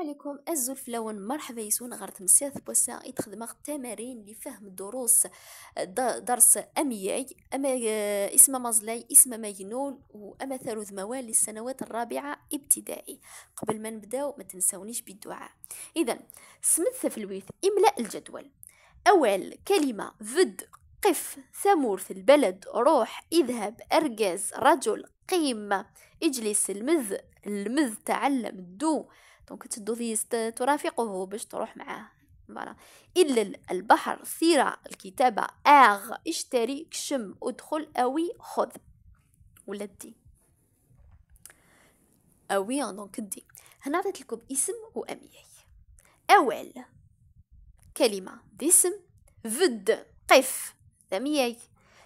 السلام عليكم الزلفلون مرحبا يسون غرت مساث بوسا يتخدم تمارين لفهم دروس درس امياي اما آه، اسم مازلاي اسم مجنون واما ثالث موال للسنوات الرابعه ابتدائي قبل ما نبداو ما تنسونيش بالدعاء اذا سمث في الويث املا الجدول اول كلمه فد قف ثمورث البلد روح اذهب ارجاز رجل قيمه اجلس المذ المذ تعلم دو دونك تدوذي ترافقه باش تروح معاه فوالا إلا البحر الثيرة الكتابة أغ اشتري كشم ادخل أوي خذ ولا دي أوي دونك دي هنا عطيت لكم اسم وأمياي أول كلمة ديسم فد قف ذمياي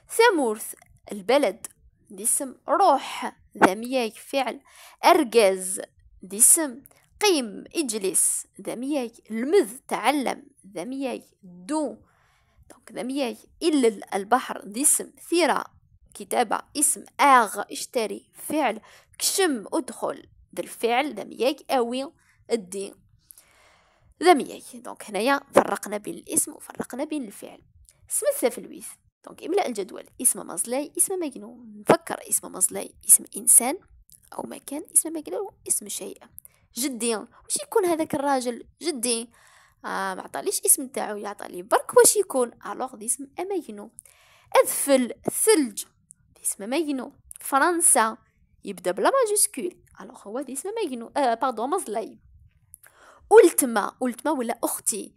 ثمورث البلد ديسم روح ذمياي فعل ارجز ديسم قيم اجلس ذمياي المذ تعلم ذمياي دو دونك ذمياي إلل البحر ديسم ثيرة كتابة اسم آغ اشتري فعل كشم ادخل ذا الفعل ذمياي أوي الدين ذمياي دونك هنايا فرقنا بين الاسم وفرقنا بين الفعل اسم الويث دونك املأ الجدول اسم مزلاي اسم مجنون نفكر اسم مزلاي اسم إنسان أو مكان اسم مجنون اسم شيء جدي واش يكون هذاك الراجل جدي آه ما عطاليش اسم تاعو يعطالي برك واش يكون الوغ اسم اماينو اذفل ثلج اسم اماينو فرنسا يبدا بلا ماجوسكول الوغ هو اسم اماينو آه باردون مظلي ولتما ولتما ولا اختي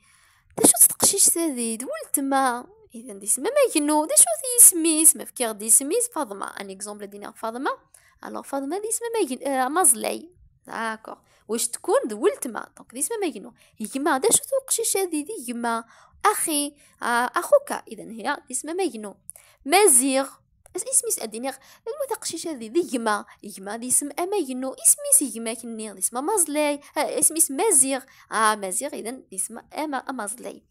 دا شو تقشيش سديد ولتما اذا دي اسم اماينو دا شو دي اسمي اسم فكير دي اسمي فاطمه ان اكزومبل دينا فاطمه الوغ فاطمه دي اسم اماينو آه مظلي داكوغ واش تكون دولت ما دونك ديسما ما ينو يما دا شو القشيشه هذه يما اخي آه اخوك اذا هي ما ينو مزيغ اسميس اديني المو تقشيش هذه ذي يما يما ذي اسم اماينو اسميس يما كني ذي اسم مازلاي آه، اسميس مازيغ اه مازيغ اذا ذي اسم اما مازلي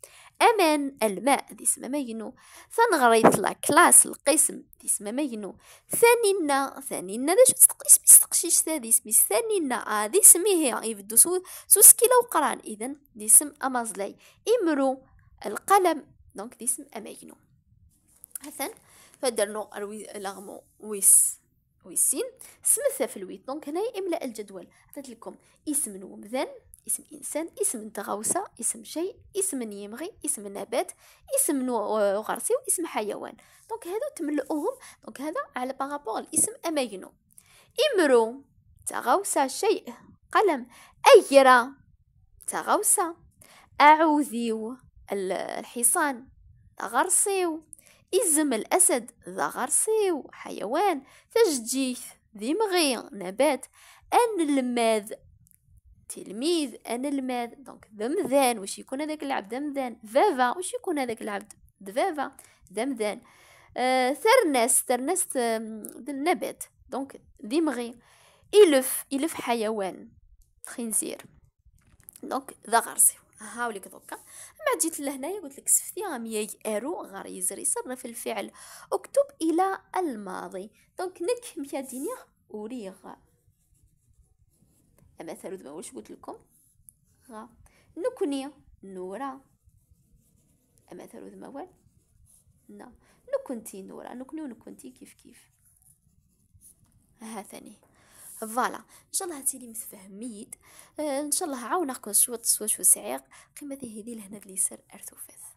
امان الماء ذي اسم اماينو ثنغريت لا كلاس القسم ذي اسم اماينو ثانينا ثانينا ذا شو اسميس تقشيش ذي اسميس ثانينا اه ذي اسميه يبدو سو لو وقران اذا ذي اسم امازلاي امرو القلم دونك ذي اسم اماينو مثلا فدرنو لاغمو ويس ويسين سمثا في الويت دونك هنايا املاء الجدول عطيت لكم اسم ومذان اسم انسان اسم تغوصه اسم شيء اسم يمغي اسم نبات اسم آه، غرسي واسم حيوان دونك هادو تملؤوهم دونك هذا على بارابور الاسم اماينو امرو تغوصه شيء قلم ايرا تغوصه اعوذيو الحصان تغرسيو إزم الأسد ذا غرسيو حيوان تجديث ذي مغي نبات أن الماذ تلميذ أن الماذ دونك ذمذان واش يكون هذاك العبد ذمذان فافا واش يكون هذاك العبد دفافا ذمذان آه ثرنس ثرنس النبات دونك ديمغي إلف إلف حيوان خنزير دونك ذا غرسيو هاوليك دوكا بعد جيت لهنايا قلت لك سفتي 100 ايرو غير يصرف صرف الفعل اكتب الى الماضي دونك نك 100 اوريغ اما مثلا دابا واش قلت لكم غا نكني نورا مثلا دابا وال نا نكنتي نورا نكني ونكنتي كيف كيف ها ثاني فوالا آه، ان شاء الله تيلي متفهميت ان شاء الله عاونكم شويه شوط سعيق قيمتي هذه لهنا ليسر ارثوفيث